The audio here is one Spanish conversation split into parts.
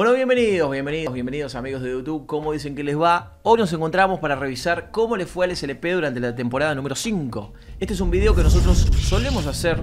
Bueno, bienvenidos, bienvenidos, bienvenidos amigos de YouTube, ¿cómo dicen que les va? Hoy nos encontramos para revisar cómo le fue al SLP durante la temporada número 5. Este es un video que nosotros solemos hacer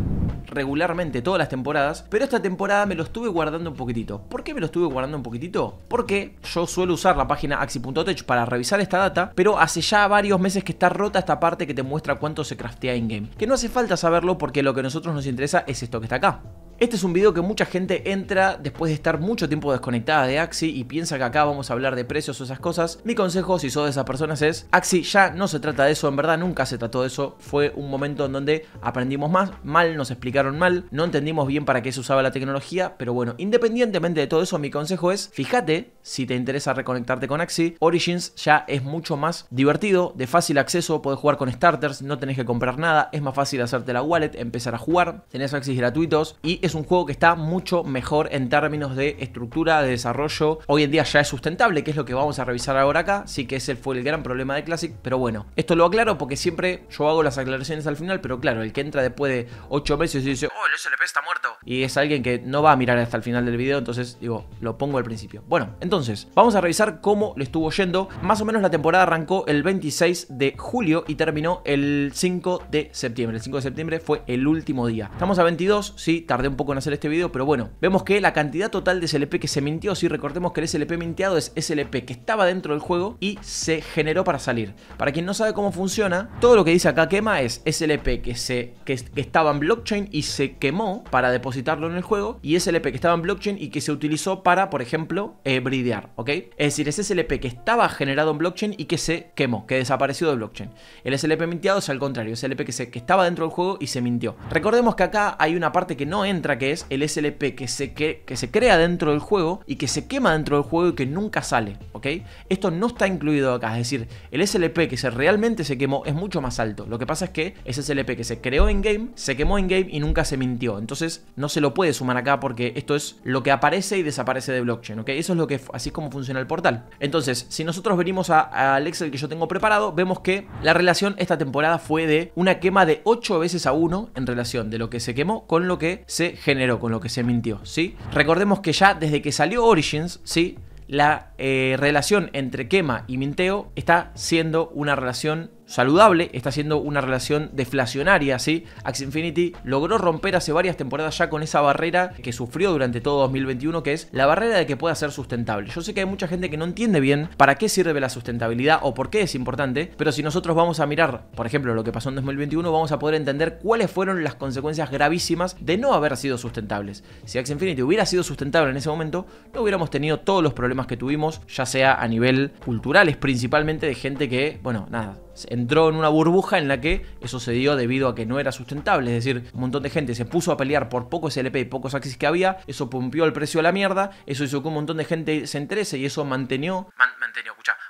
regularmente todas las temporadas, pero esta temporada me lo estuve guardando un poquitito. ¿Por qué me lo estuve guardando un poquitito? Porque yo suelo usar la página axi.tech para revisar esta data, pero hace ya varios meses que está rota esta parte que te muestra cuánto se craftea in-game. Que no hace falta saberlo porque lo que a nosotros nos interesa es esto que está acá. Este es un video que mucha gente entra después de estar mucho tiempo desconectada de Axi y piensa que acá vamos a hablar de precios o esas cosas. Mi consejo, si sos de esas personas, es Axi ya no se trata de eso, en verdad nunca se trató de eso. Fue un momento en donde aprendimos más, mal nos explicaron mal, no entendimos bien para qué se usaba la tecnología, pero bueno, independientemente de todo eso, mi consejo es, fíjate, si te interesa reconectarte con Axi, Origins ya es mucho más divertido, de fácil acceso, puedes jugar con starters, no tenés que comprar nada, es más fácil hacerte la wallet, empezar a jugar, tenés Axis gratuitos y es un juego que está mucho mejor en términos de estructura, de desarrollo. Hoy en día ya es sustentable, que es lo que vamos a revisar ahora acá. Sí que ese fue el gran problema de Classic, pero bueno, esto lo aclaro porque siempre yo hago las aclaraciones al final, pero claro, el que entra después de 8 meses y dice, oh, el SLP está muerto. Y es alguien que no va a mirar hasta el final del video, entonces digo, lo pongo al principio. Bueno, entonces, vamos a revisar cómo le estuvo yendo. Más o menos la temporada arrancó el 26 de julio y terminó el 5 de septiembre. El 5 de septiembre fue el último día. Estamos a 22, sí, tardé un poco en hacer este video, pero bueno, vemos que la cantidad total de SLP que se mintió, si recordemos que el SLP mintiado es SLP que estaba dentro del juego y se generó para salir. Para quien no sabe cómo funciona, todo lo que dice acá quema es SLP que, se, que, estaba en blockchain y se quemó para depositarlo en el juego y SLP que estaba en blockchain y que se utilizó para, por ejemplo, eh, bridear, ¿ok? Es decir, es SLP que estaba generado en blockchain y que se quemó, que desapareció de blockchain. El SLP mintiado es al contrario, es SLP que, se, que estaba dentro del juego y se mintió. Recordemos que acá hay una parte que no entra que es el SLP que se, que, se crea dentro del juego y que se quema dentro del juego y que nunca sale, ¿ok? Esto no está incluido acá, es decir, el SLP que se realmente se quemó es mucho más alto. Lo que pasa es que ese SLP que se creó en game, se quemó en game y nunca se mintió. Entonces no se lo puede sumar acá porque esto es lo que aparece y desaparece de blockchain, ¿ok? Eso es lo que así es como funciona el portal. Entonces, si nosotros venimos al Excel que yo tengo preparado, vemos que la relación esta temporada fue de una quema de 8 veces a 1 en relación de lo que se quemó con lo que se generó con lo que se mintió, ¿sí? Recordemos que ya desde que salió Origins, ¿sí? La eh, relación entre quema y minteo está siendo una relación saludable, está siendo una relación deflacionaria, ¿sí? Axie Infinity logró romper hace varias temporadas ya con esa barrera que sufrió durante todo 2021, que es la barrera de que pueda ser sustentable. Yo sé que hay mucha gente que no entiende bien para qué sirve la sustentabilidad o por qué es importante, pero si nosotros vamos a mirar, por ejemplo, lo que pasó en 2021, vamos a poder entender cuáles fueron las consecuencias gravísimas de no haber sido sustentables. Si Axie Infinity hubiera sido sustentable en ese momento, no hubiéramos tenido todos los problemas que tuvimos ya sea a nivel cultural, es principalmente de gente que, bueno, nada, entró en una burbuja en la que eso se dio debido a que no era sustentable. Es decir, un montón de gente se puso a pelear por pocos LP y pocos Axis que había, eso pumpió el precio a la mierda, eso hizo que un montón de gente se interese y eso mantenió,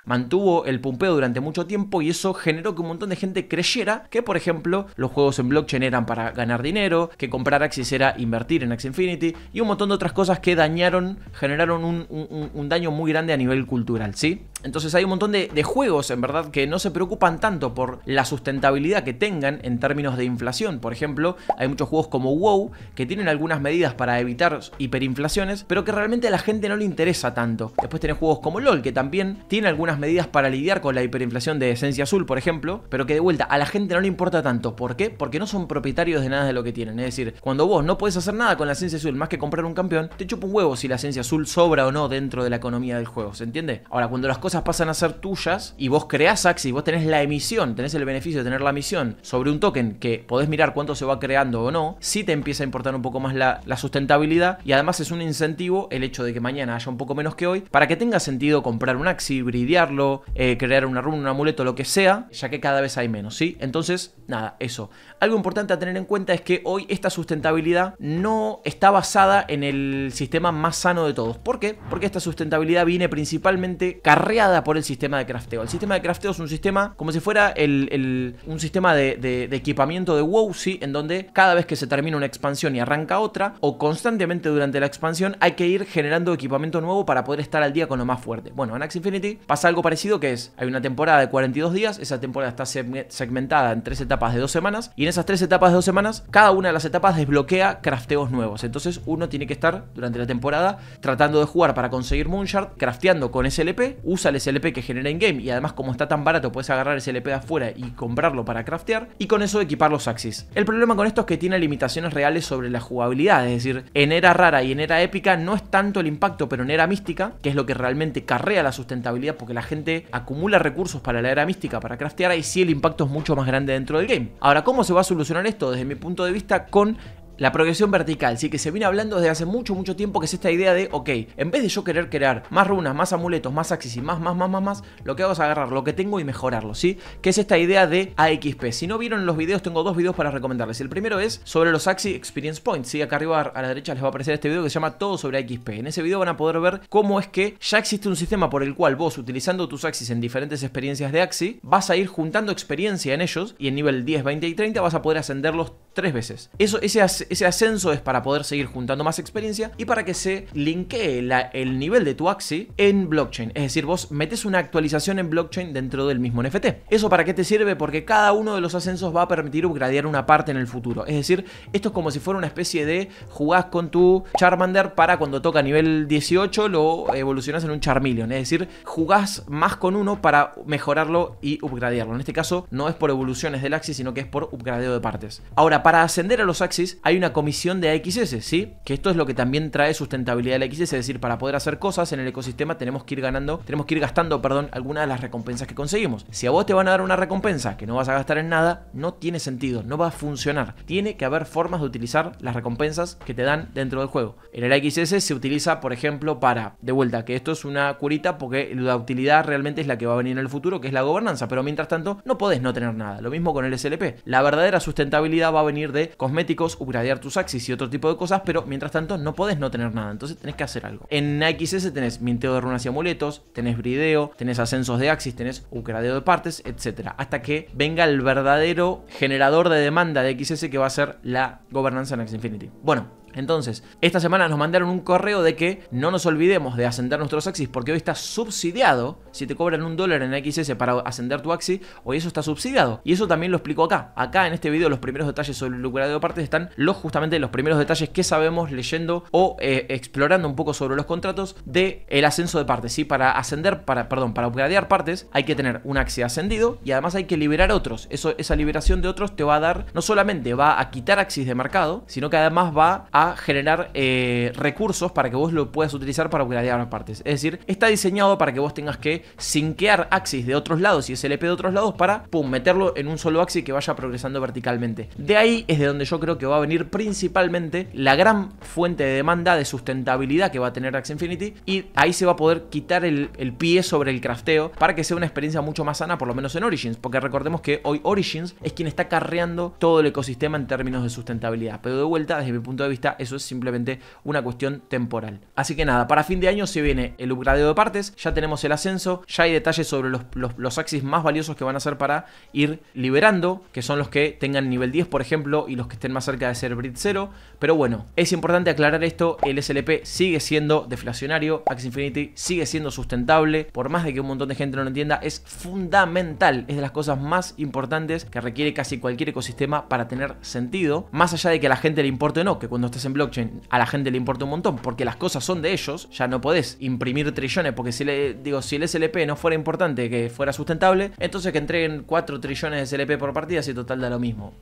mantuvo el pumpeo durante mucho tiempo y eso generó que un montón de gente creyera que, por ejemplo, los juegos en blockchain eran para ganar dinero, que comprar Axis era invertir en Axie Infinity y un montón de otras cosas que dañaron, generaron un, daño muy grande a nivel cultural, ¿sí? Entonces hay un montón de juegos, en verdad, que no se preocupan tanto por la sustentabilidad que tengan en términos de inflación. Por ejemplo, hay muchos juegos como WoW que tienen algunas medidas para evitar hiperinflaciones, pero que realmente a la gente no le interesa tanto. Después tenés juegos como LOL que también tiene algunas medidas para lidiar con la hiperinflación de esencia azul, por ejemplo, pero que de vuelta a la gente no le importa tanto. ¿Por qué? Porque no son propietarios de nada de lo que tienen. Es decir, cuando vos no puedes hacer nada con la esencia azul más que comprar un campeón, te chupa un huevo si la esencia azul sobra o no dentro de la economía del juego, ¿se entiende? Ahora, cuando las cosas pasan a ser tuyas y vos creás y vos tenés la misión, tenés el beneficio de tener la misión sobre un token que podés mirar cuánto se va creando o no, si te empieza a importar un poco más la, sustentabilidad y además es un incentivo el hecho de que mañana haya un poco menos que hoy para que tenga sentido comprar un Axi, bridearlo, eh, crear una run un amuleto, lo que sea, ya que cada vez hay menos, ¿sí? Entonces, nada, eso. Algo importante a tener en cuenta es que hoy esta sustentabilidad no está basada en el sistema más sano de todos. ¿Por qué? Porque esta sustentabilidad viene principalmente carreada por el sistema de crafteo. El sistema de crafteo es un sistema, como como si fuera un sistema de, equipamiento de WoW, en donde cada vez que se termina una expansión y arranca otra, o constantemente durante la expansión, hay que ir generando equipamiento nuevo para poder estar al día con lo más fuerte. Bueno, en Axe Infinity pasa algo parecido que es, hay una temporada de 42 días, esa temporada está segmentada en tres etapas de dos semanas, y en esas tres etapas de dos semanas, cada una de las etapas desbloquea crafteos nuevos. Entonces uno tiene que estar durante la temporada tratando de jugar para conseguir Moonshard, crafteando con SLP, usa el SLP que genera en game y además como está tan barato, puedes agarrar se le pega fuera y comprarlo para craftear, y con eso equipar los axis. El problema con esto es que tiene limitaciones reales sobre la jugabilidad, es decir, en era rara y en era épica no es tanto el impacto, pero en era mística, que es lo que realmente carrea la sustentabilidad porque la gente acumula recursos para la era mística, para craftear, y si el impacto es mucho más grande dentro del game. Ahora, ¿cómo se va a solucionar esto? Desde mi punto de vista, con la progresión vertical, sí que se viene hablando desde hace mucho, mucho tiempo, que es esta idea de, ok, en vez de yo querer crear más runas, más amuletos, más axis y más, más, más, más, más, lo que hago es agarrar lo que tengo y mejorarlo, ¿sí? Que es esta idea de AXP. Si no vieron los videos, tengo dos videos para recomendarles. El primero es sobre los axis experience points, ¿sí? Acá arriba a la derecha les va a aparecer este video que se llama Todo sobre AXP. En ese video van a poder ver cómo es que ya existe un sistema por el cual vos, utilizando tus axis en diferentes experiencias de axis, vas a ir juntando experiencia en ellos y en nivel 10, 20 y 30 vas a poder ascenderlos tres veces. Eso, ese, ese ascenso es para poder seguir juntando más experiencia y para que se linkee el nivel de tu Axi en blockchain. Es decir, vos metes una actualización en blockchain dentro del mismo NFT. ¿Eso para qué te sirve? Porque cada uno de los ascensos va a permitir upgradear una parte en el futuro. Es decir, esto es como si fuera una especie de jugás con tu Charmander para cuando toca nivel 18 lo evolucionas en un Charmeleon. Es decir, jugás más con uno para mejorarlo y upgradearlo. En este caso no es por evoluciones del Axi, sino que es por upgradeo de partes. Ahora, para ascender a los Axis hay una comisión de AXS, ¿sí? Que esto es lo que también trae sustentabilidad del AXS, es decir, para poder hacer cosas en el ecosistema tenemos que ir ganando, tenemos que ir gastando, perdón, algunas de las recompensas que conseguimos. Si a vos te van a dar una recompensa que no vas a gastar en nada, no tiene sentido, no va a funcionar. Tiene que haber formas de utilizar las recompensas que te dan dentro del juego. En el AXS se utiliza, por ejemplo, para, de vuelta, que esto es una curita porque la utilidad realmente es la que va a venir en el futuro, que es la gobernanza, pero mientras tanto no podés no tener nada. Lo mismo con el SLP. La verdadera sustentabilidad va a venir de cosméticos, upgradear tus axis y otro tipo de cosas, pero mientras tanto no podés no tener nada, entonces tenés que hacer algo. En AXS tenés minteo de runas y amuletos, tenés brideo, tenés ascensos de axis, tenés upgradeo de partes, etc. Hasta que venga el verdadero generador de demanda de XS que va a ser la gobernanza en Infinity. Bueno, entonces, esta semana nos mandaron un correo de que no nos olvidemos de ascender nuestros Axis porque hoy está subsidiado. Si te cobran un dólar en XS para ascender tu Axis, hoy eso está subsidiado. Y eso también lo explico acá. Acá en este video los primeros detalles sobre el lucrado de partes están los justamente los primeros detalles que sabemos leyendo o eh, explorando un poco sobre los contratos de ascenso de partes. ¿sí? Para ascender, para, perdón, para upgradear partes hay que tener un Axis ascendido y además hay que liberar otros. Eso, esa liberación de otros te va a dar, no solamente va a quitar Axis de mercado, sino que además va a generar eh, recursos para que vos lo puedas utilizar para upgradear las partes. Es decir, está diseñado para que vos tengas que sinquear axis de otros lados y SLP de otros lados para, pum, meterlo en un solo axis que vaya progresando verticalmente. De ahí es de donde yo creo que va a venir principalmente la gran fuente de demanda de sustentabilidad que va a tener Axie Infinity y ahí se va a poder quitar el, el pie sobre el crafteo para que sea una experiencia mucho más sana, por lo menos en Origins, porque recordemos que hoy Origins es quien está carreando todo el ecosistema en términos de sustentabilidad. Pero de vuelta, desde mi punto de vista, eso es simplemente una cuestión temporal. Así que nada, para fin de año se viene el upgradeo de partes, ya tenemos el ascenso, ya hay detalles sobre los, los, los axis más valiosos que van a ser para ir liberando, que son los que tengan nivel 10, por ejemplo, y los que estén más cerca de ser Brit 0. Pero bueno, es importante aclarar esto, el SLP sigue siendo deflacionario, Axis Infinity sigue siendo sustentable, por más de que un montón de gente no lo entienda, es fundamental, es de las cosas más importantes que requiere casi cualquier ecosistema para tener sentido, más allá de que a la gente le importe o no, que cuando esté en blockchain, a la gente le importa un montón, porque las cosas son de ellos, ya no podés imprimir trillones, porque si le digo, si el SLP no fuera importante, que fuera sustentable, entonces que entreguen 4 trillones de SLP por partida, si total da lo mismo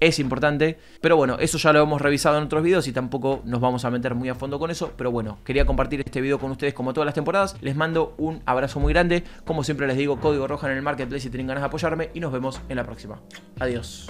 es importante. Pero bueno, eso ya lo hemos revisado en otros videos y tampoco nos vamos a meter muy a fondo con eso. Pero bueno, quería compartir este video con ustedes como todas las temporadas. Les mando un abrazo muy grande. Como siempre les digo, código roja en el marketplace si tienen ganas de apoyarme y nos vemos en la próxima. Adiós.